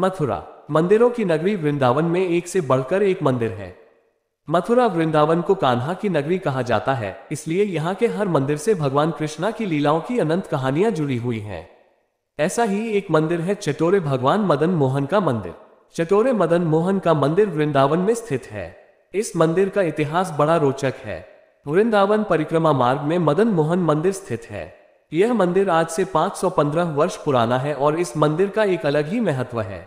मथुरा मंदिरों की नगरी वृंदावन में एक से बढ़कर एक मंदिर है मथुरा वृंदावन को कान्हा की नगरी कहा जाता है इसलिए यहाँ के हर मंदिर से भगवान कृष्णा की लीलाओं की अनंत कहानियां जुड़ी हुई हैं ऐसा ही एक मंदिर है चटोरे भगवान मदन मोहन का मंदिर चटोरे मदन मोहन का मंदिर वृंदावन में स्थित है इस मंदिर का इतिहास बड़ा रोचक है वृंदावन परिक्रमा मार्ग में मदन मोहन मंदिर स्थित है यह मंदिर आज से 515 वर्ष पुराना है और इस मंदिर का एक अलग ही महत्व है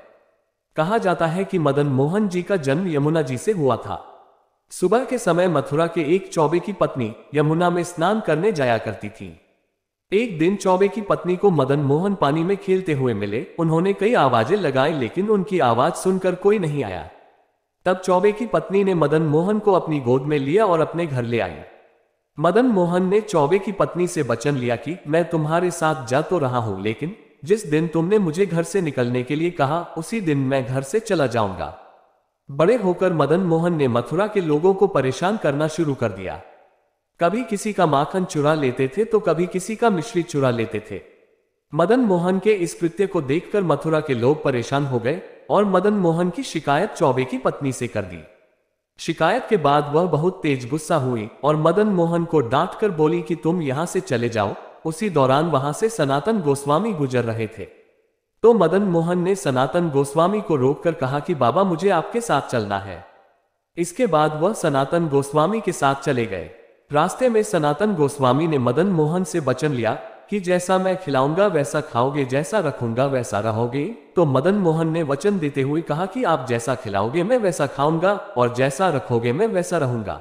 कहा जाता है कि मदन मोहन जी का जन्म यमुना जी से हुआ था सुबह के समय मथुरा के एक चौबे की पत्नी यमुना में स्नान करने जाया करती थी एक दिन चौबे की पत्नी को मदन मोहन पानी में खेलते हुए मिले उन्होंने कई आवाजें लगाई लेकिन उनकी आवाज सुनकर कोई नहीं आया तब चौबे की पत्नी ने मदन मोहन को अपनी गोद में लिया और अपने घर ले आई मदन मोहन ने चौबे की पत्नी से वचन लिया कि मैं तुम्हारे साथ जा तो रहा हूँ लेकिन जिस दिन तुमने मुझे घर से निकलने के लिए कहा उसी दिन मैं घर से चला जाऊंगा बड़े होकर मदन मोहन ने मथुरा के लोगों को परेशान करना शुरू कर दिया कभी किसी का माखन चुरा लेते थे तो कभी किसी का मिश्री चुरा लेते थे मदन मोहन के इस कृत्य को देखकर मथुरा के लोग परेशान हो गए और मदन मोहन की शिकायत चौबे की पत्नी से कर दी शिकायत के बाद वह बहुत तेज गुस्सा हुई और मदन मोहन को डांट कर बोली कि तुम यहां से चले जाओ उसी दौरान वहां से सनातन गोस्वामी गुजर रहे थे तो मदन मोहन ने सनातन गोस्वामी को रोककर कहा कि बाबा मुझे आपके साथ चलना है इसके बाद वह सनातन गोस्वामी के साथ चले गए रास्ते में सनातन गोस्वामी ने मदन मोहन से वचन लिया कि जैसा मैं खिलाऊंगा वैसा खाओगे जैसा रखूंगा वैसा रहोगे तो मदन मोहन ने वचन देते हुए कहा कि आप जैसा खिलाओगे मैं वैसा खाऊंगा और जैसा रखोगे मैं वैसा रहूंगा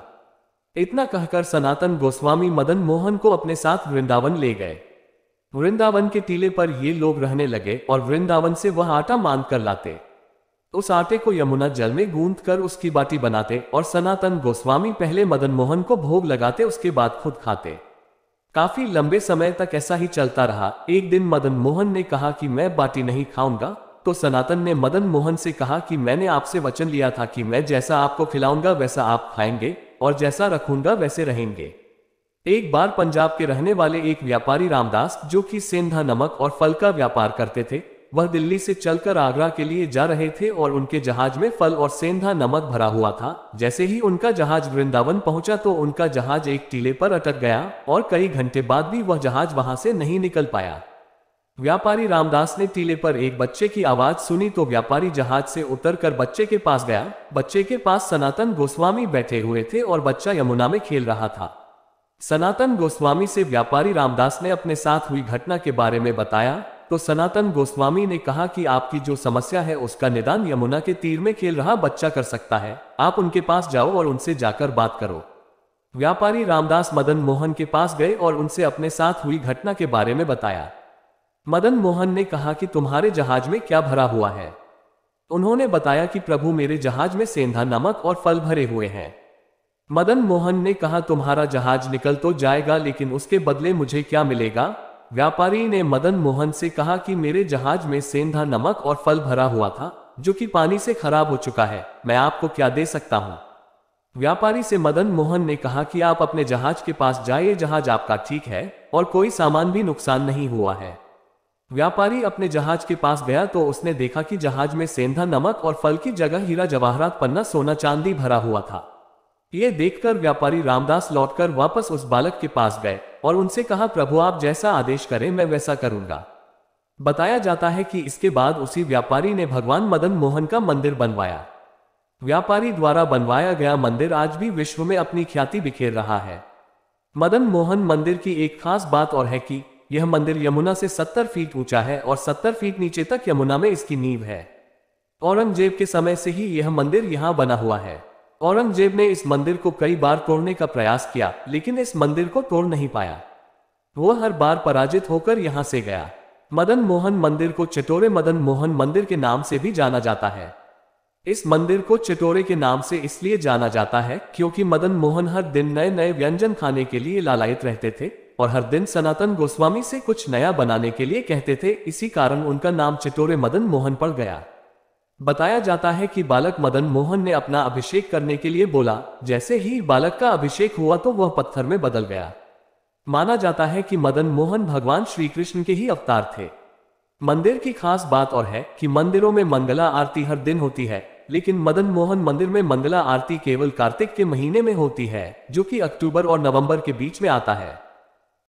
इतना कहकर सनातन गोस्वामी मदन मोहन को अपने साथ वृंदावन ले गए वृंदावन के टीले पर ये लोग रहने लगे और वृंदावन से वह आटा मांग कर लाते उस आटे को यमुना जल में गूंद कर उसकी बाटी बनाते और सनातन गोस्वामी पहले मदन मोहन को भोग लगाते उसके बाद खुद खाते काफी लंबे समय तक ऐसा ही चलता रहा एक दिन मदन मोहन ने कहा कि मैं बाटी नहीं खाऊंगा तो सनातन ने मदन मोहन से कहा कि मैंने आपसे वचन लिया था कि मैं जैसा आपको खिलाऊंगा वैसा आप खाएंगे और जैसा रखूंगा वैसे रहेंगे एक बार पंजाब के रहने वाले एक व्यापारी रामदास जो कि सेंधा नमक और फल का व्यापार करते थे वह दिल्ली से चलकर आगरा के लिए जा रहे थे और उनके जहाज में फल और सेंधा नमक भरा हुआ था जैसे ही उनका जहाज वृंदावन पहुंचा तो उनका जहाज एक टीले पर अटक गया और कई घंटे बाद भी वह जहाज वहां से नहीं निकल पाया व्यापारी रामदास ने टीले पर एक बच्चे की आवाज सुनी तो व्यापारी जहाज से कर बच्चे के पास गया बच्चे के पास सनातन गोस्वामी बैठे हुए थे और बच्चा यमुना में खेल रहा था सनातन गोस्वामी से व्यापारी रामदास ने अपने साथ हुई घटना के बारे में बताया तो सनातन गोस्वामी ने कहा कि आपकी जो समस्या है उसका निदान यमुना के तीर में खेल रहा बच्चा कर सकता है आप उनके पास जाओ और उनसे जाकर बात करो व्यापारी रामदास मदन मोहन के पास गए और उनसे अपने साथ हुई घटना के बारे में बताया मदन मोहन ने कहा कि तुम्हारे जहाज में क्या भरा हुआ है उन्होंने बताया कि प्रभु मेरे जहाज में सेंधा नमक और फल भरे हुए हैं मदन मोहन ने कहा तुम्हारा जहाज निकल तो जाएगा लेकिन उसके बदले मुझे क्या मिलेगा व्यापारी ने मदन मोहन से कहा कि मेरे जहाज में सेंधा नमक और फल भरा हुआ था जो कि पानी से खराब हो चुका है मैं आपको क्या दे सकता हूँ व्यापारी से मदन मोहन ने कहा कि आप अपने जहाज के पास जाइए जहाज आपका ठीक है और कोई सामान भी नुकसान नहीं हुआ है व्यापारी अपने जहाज के पास गया तो उसने देखा कि जहाज में सेंधा नमक और फल की जगह हीरा जवाहरात पन्ना सोना चांदी भरा हुआ था ये देखकर व्यापारी रामदास लौटकर वापस उस बालक के पास गए और उनसे कहा प्रभु आप जैसा आदेश करें मैं वैसा करूंगा बताया जाता है कि इसके बाद उसी व्यापारी ने भगवान मदन मोहन का मंदिर बनवाया व्यापारी द्वारा बनवाया गया मंदिर आज भी विश्व में अपनी ख्याति बिखेर रहा है मदन मोहन मंदिर की एक खास बात और है कि यह मंदिर यमुना से 70 फीट ऊंचा है और 70 फीट नीचे तक यमुना में इसकी नींव है औरंगजेब के समय से ही यह मंदिर यहां बना हुआ है औरंगजेब ने इस मंदिर को कई बार तोड़ने का प्रयास किया लेकिन इस मंदिर को तोड़ नहीं पाया वह हर बार पराजित होकर यहाँ से गया मदन मोहन मंदिर को चितोरे मदन मोहन मंदिर के नाम से भी जाना जाता है इस मंदिर को चितोरे के नाम से इसलिए जाना जाता है क्योंकि मदन मोहन हर दिन नए नए व्यंजन खाने के लिए लालायित रहते थे और हर दिन सनातन गोस्वामी से कुछ नया बनाने के लिए कहते थे इसी कारण उनका नाम चितोरे मदन मोहन पड़ गया बताया जाता है कि बालक मदन मोहन ने अपना अभिषेक करने के लिए बोला जैसे ही बालक का अभिषेक हुआ तो वह पत्थर में बदल गया माना जाता है कि मदन मोहन भगवान श्री कृष्ण के ही अवतार थे मंदिर की खास बात और है कि मंदिरों में मंगला आरती हर दिन होती है लेकिन मदन मोहन मंदिर में मंगला आरती केवल कार्तिक के महीने में होती है जो कि अक्टूबर और नवंबर के बीच में आता है